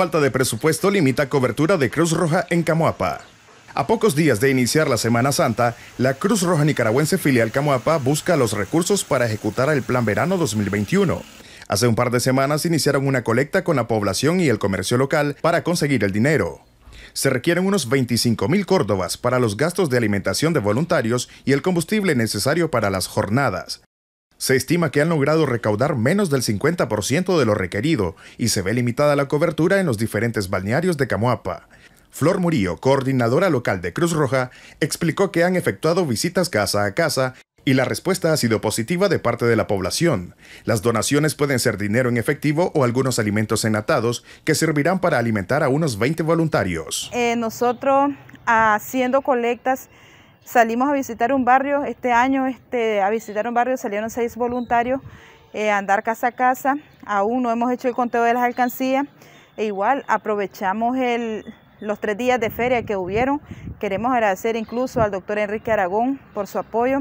falta de presupuesto limita cobertura de Cruz Roja en Camoapa. A pocos días de iniciar la Semana Santa, la Cruz Roja Nicaragüense filial Camoapa busca los recursos para ejecutar el Plan Verano 2021. Hace un par de semanas iniciaron una colecta con la población y el comercio local para conseguir el dinero. Se requieren unos 25 mil córdobas para los gastos de alimentación de voluntarios y el combustible necesario para las jornadas. Se estima que han logrado recaudar menos del 50% de lo requerido y se ve limitada la cobertura en los diferentes balnearios de Camoapa. Flor Murillo, coordinadora local de Cruz Roja, explicó que han efectuado visitas casa a casa y la respuesta ha sido positiva de parte de la población. Las donaciones pueden ser dinero en efectivo o algunos alimentos enatados que servirán para alimentar a unos 20 voluntarios. Eh, nosotros ah, haciendo colectas Salimos a visitar un barrio, este año este, a visitar un barrio salieron seis voluntarios eh, a andar casa a casa, aún no hemos hecho el conteo de las alcancías, e igual aprovechamos el, los tres días de feria que hubieron. Queremos agradecer incluso al doctor Enrique Aragón por su apoyo,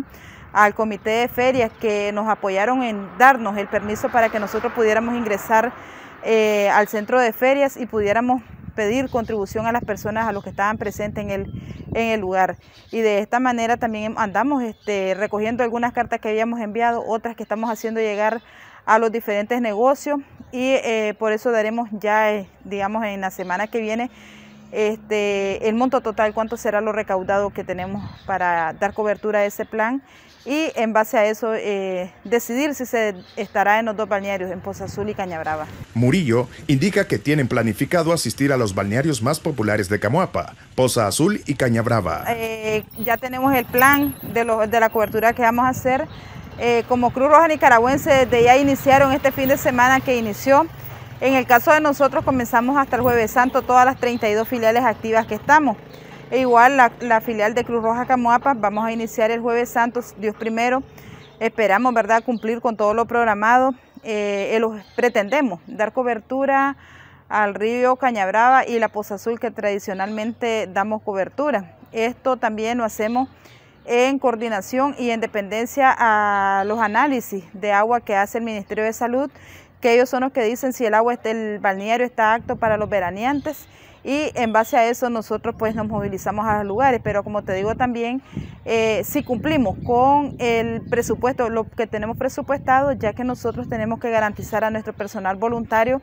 al comité de ferias que nos apoyaron en darnos el permiso para que nosotros pudiéramos ingresar eh, al centro de ferias y pudiéramos pedir contribución a las personas, a los que estaban presentes en el, en el lugar. Y de esta manera también andamos este, recogiendo algunas cartas que habíamos enviado, otras que estamos haciendo llegar a los diferentes negocios y eh, por eso daremos ya, eh, digamos, en la semana que viene este, el monto total, cuánto será lo recaudado que tenemos para dar cobertura a ese plan y en base a eso eh, decidir si se estará en los dos balnearios, en Poza Azul y Cañabrava. Murillo indica que tienen planificado asistir a los balnearios más populares de Camuapa, Poza Azul y Cañabrava. Eh, ya tenemos el plan de, de la cobertura que vamos a hacer. Eh, como Cruz Roja Nicaragüense, ya iniciaron este fin de semana que inició en el caso de nosotros comenzamos hasta el jueves santo todas las 32 filiales activas que estamos. E igual la, filial de Cruz Roja Camoapa vamos a iniciar el jueves santo, Dios primero. Esperamos, ¿verdad?, cumplir con todo lo programado. Eh, eh pretendemos dar cobertura al río Cañabrava y la Poza Azul que tradicionalmente damos cobertura. Esto también lo hacemos en coordinación y en dependencia a los análisis de agua que hace el Ministerio de Salud que ellos son los que dicen si el agua, está, el balneario está apto para los veraneantes y en base a eso nosotros pues nos movilizamos a los lugares, pero como te digo también, eh, si cumplimos con el presupuesto, lo que tenemos presupuestado, ya que nosotros tenemos que garantizar a nuestro personal voluntario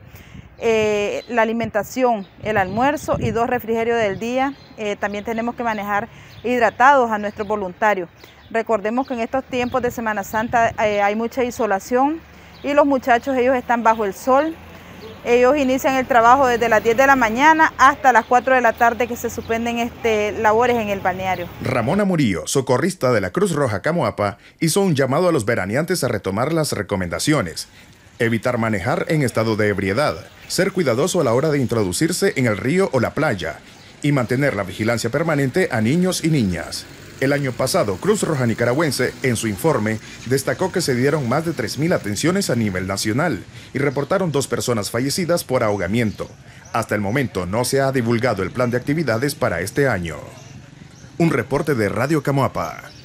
eh, la alimentación, el almuerzo y dos refrigerios del día, eh, también tenemos que manejar hidratados a nuestros voluntarios. Recordemos que en estos tiempos de Semana Santa hay mucha isolación, y los muchachos ellos están bajo el sol. Ellos inician el trabajo desde las 10 de la mañana hasta las 4 de la tarde que se suspenden este, labores en el balneario. Ramona Murillo, socorrista de la Cruz Roja Camoapa, hizo un llamado a los veraneantes a retomar las recomendaciones. Evitar manejar en estado de ebriedad, ser cuidadoso a la hora de introducirse en el río o la playa y mantener la vigilancia permanente a niños y niñas. El año pasado, Cruz Roja Nicaragüense, en su informe, destacó que se dieron más de 3.000 atenciones a nivel nacional y reportaron dos personas fallecidas por ahogamiento. Hasta el momento no se ha divulgado el plan de actividades para este año. Un reporte de Radio Camoapa.